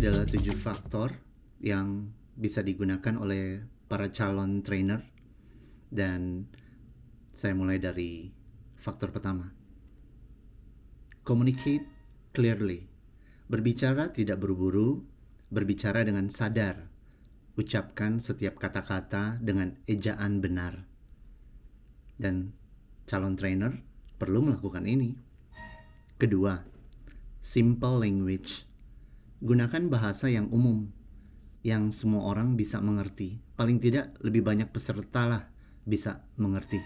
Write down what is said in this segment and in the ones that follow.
adalah tujuh faktor yang bisa digunakan oleh para calon trainer dan saya mulai dari faktor pertama. Communicate clearly. Berbicara tidak berburu, berbicara dengan sadar. Ucapkan setiap kata-kata dengan ejaan benar. Dan calon trainer perlu melakukan ini. Kedua, simple language Gunakan bahasa yang umum, yang semua orang bisa mengerti. Paling tidak lebih banyak peserta lah bisa mengerti.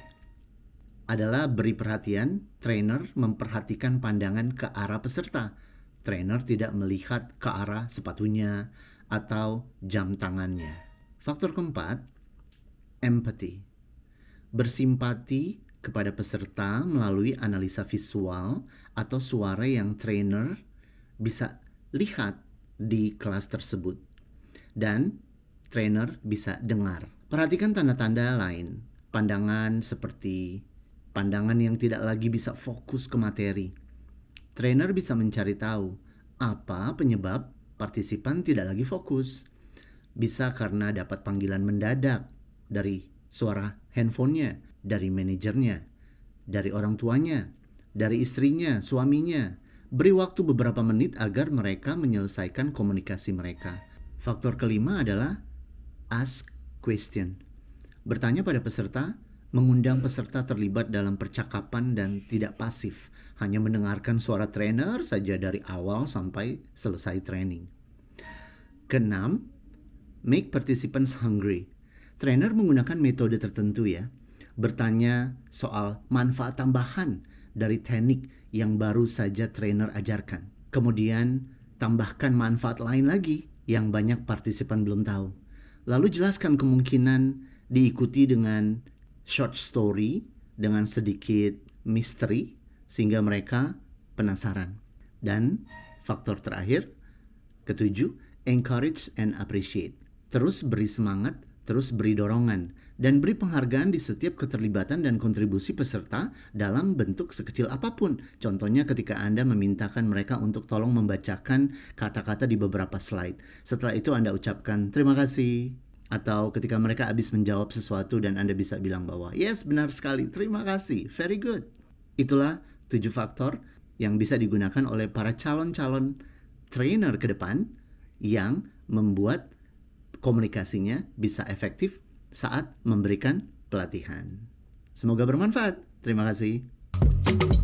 Adalah beri perhatian, trainer memperhatikan pandangan ke arah peserta. Trainer tidak melihat ke arah sepatunya atau jam tangannya. Faktor keempat, empathy. Bersimpati kepada peserta melalui analisa visual atau suara yang trainer bisa lihat di kelas tersebut. Dan trainer bisa dengar. Perhatikan tanda-tanda lain, pandangan seperti pandangan yang tidak lagi bisa fokus ke materi. Trainer bisa mencari tahu apa penyebab partisipan tidak lagi fokus. Bisa karena dapat panggilan mendadak dari suara handphonenya, dari manajernya, dari orang tuanya, dari istrinya, suaminya, Beri waktu beberapa menit agar mereka menyelesaikan komunikasi mereka. Faktor kelima adalah ask question. Bertanya pada peserta, mengundang peserta terlibat dalam percakapan dan tidak pasif, hanya mendengarkan suara trainer saja dari awal sampai selesai training. Keenam, make participants hungry. Trainer menggunakan metode tertentu ya, bertanya soal manfaat tambahan dari teknik yang baru saja trainer ajarkan. Kemudian tambahkan manfaat lain lagi yang banyak partisipan belum tahu. Lalu jelaskan kemungkinan diikuti dengan short story dengan sedikit misteri sehingga mereka penasaran. Dan faktor terakhir, ketujuh, encourage and appreciate. Terus beri semangat Terus beri dorongan dan beri penghargaan di setiap keterlibatan dan kontribusi peserta dalam bentuk sekecil apapun. Contohnya ketika Anda memintakan mereka untuk tolong membacakan kata-kata di beberapa slide. Setelah itu Anda ucapkan terima kasih atau ketika mereka habis menjawab sesuatu dan Anda bisa bilang bahwa yes benar sekali, terima kasih, very good. Itulah tujuh faktor yang bisa digunakan oleh para calon-calon trainer ke depan yang membuat komunikasinya bisa efektif saat memberikan pelatihan. Semoga bermanfaat. Terima kasih.